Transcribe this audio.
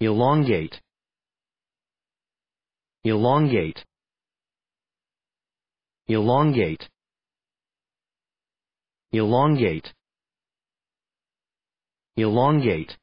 elongate elongate elongate elongate elongate